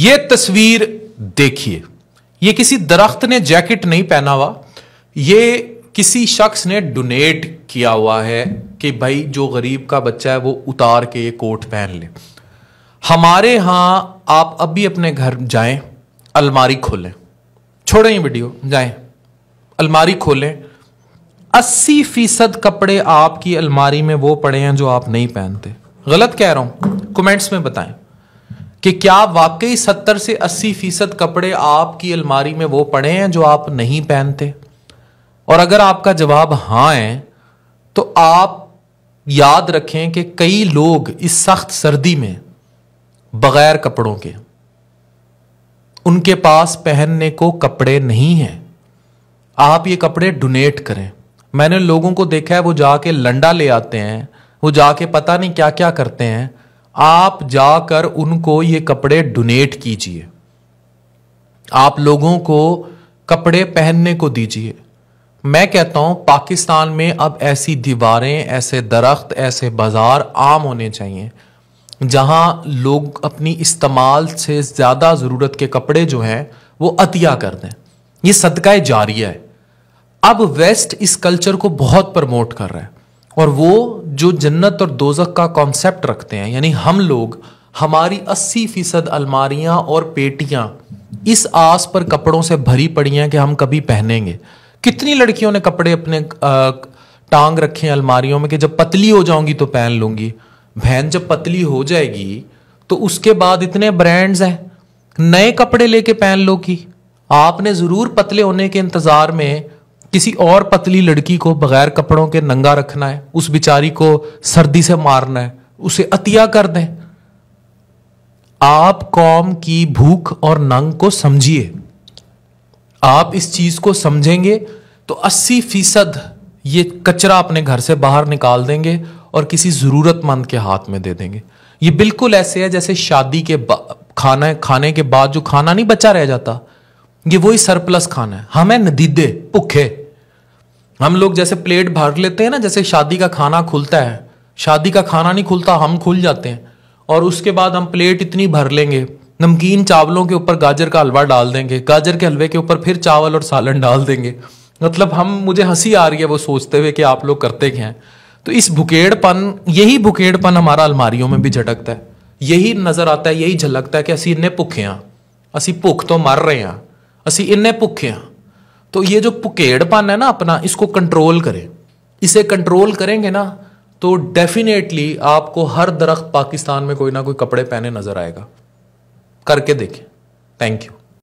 ये तस्वीर देखिए ये किसी दरख्त ने जैकेट नहीं पहना हुआ ये किसी शख्स ने डोनेट किया हुआ है कि भाई जो गरीब का बच्चा है वो उतार के ये कोट पहन ले हमारे यहां आप अभी अपने घर जाएं अलमारी खोलें छोड़ें ये वीडियो जाएं अलमारी खोलें अस्सी फीसद कपड़े आपकी अलमारी में वो पड़े हैं जो आप नहीं पहनते गलत कह रहा हूं कमेंट्स में बताएं कि क्या वाकई सत्तर से अस्सी फीसद कपड़े आपकी अलमारी में वो पड़े हैं जो आप नहीं पहनते और अगर आपका जवाब हाँ है तो आप याद रखें कि कई लोग इस सख्त सर्दी में बगैर कपड़ों के उनके पास पहनने को कपड़े नहीं हैं आप ये कपड़े डोनेट करें मैंने लोगों को देखा है वो जाके लंडा ले आते हैं वो जाके पता नहीं क्या क्या करते हैं आप जाकर उनको ये कपड़े डोनेट कीजिए आप लोगों को कपड़े पहनने को दीजिए मैं कहता हूं पाकिस्तान में अब ऐसी दीवारें ऐसे दरख्त ऐसे बाजार आम होने चाहिए जहां लोग अपनी इस्तेमाल से ज़्यादा ज़रूरत के कपड़े जो हैं वो अतिया कर दें ये सदका जारिया है अब वेस्ट इस कल्चर को बहुत प्रमोट कर रहा है और वो जो जन्नत और दोजक का कॉन्सेप्ट रखते हैं यानी हम लोग हमारी 80 फीसद अलमारियां और पेटियां इस आस पर कपड़ों से भरी पड़ी हैं कि हम कभी पहनेंगे कितनी लड़कियों ने कपड़े अपने टांग रखे हैं अलमारियों में कि जब पतली हो जाऊंगी तो पहन लूंगी बहन जब पतली हो जाएगी तो उसके बाद इतने ब्रांड्स हैं नए कपड़े लेके पहन लो कि आपने ज़रूर पतले होने के इंतज़ार में किसी और पतली लड़की को बगैर कपड़ों के नंगा रखना है उस बिचारी को सर्दी से मारना है उसे अतिया कर दें आप कौम की भूख और नंग को समझिए आप इस चीज को समझेंगे तो 80 फीसद ये कचरा अपने घर से बाहर निकाल देंगे और किसी ज़रूरतमंद के हाथ में दे देंगे ये बिल्कुल ऐसे है जैसे शादी के खाना खाने के बाद जो खाना नहीं बचा रह जाता ये वही सरप्लस खाना है हमें नदीदे भुखे हम लोग जैसे प्लेट भर लेते हैं ना जैसे शादी का खाना खुलता है शादी का खाना नहीं खुलता हम खुल जाते हैं और उसके बाद हम प्लेट इतनी भर लेंगे नमकीन चावलों के ऊपर गाजर का हलवा डाल देंगे गाजर के हलवे के ऊपर फिर चावल और सालन डाल देंगे मतलब हम मुझे हंसी आ रही है वो सोचते हुए कि आप लोग करते क्या हैं तो इस भुकेड़पन यही भुकेड़पन हमारा अलमारियों में भी झटकता है यही नज़र आता है यही झलकता है कि असी इन्ने भुखे हाँ असी भुख तो मर रहे हैं असी इन्ने भुखे हाँ तो ये जो पुकेड़पन है ना अपना इसको कंट्रोल करें इसे कंट्रोल करेंगे ना तो डेफिनेटली आपको हर दरख्त पाकिस्तान में कोई ना कोई कपड़े पहने नजर आएगा करके देखें थैंक यू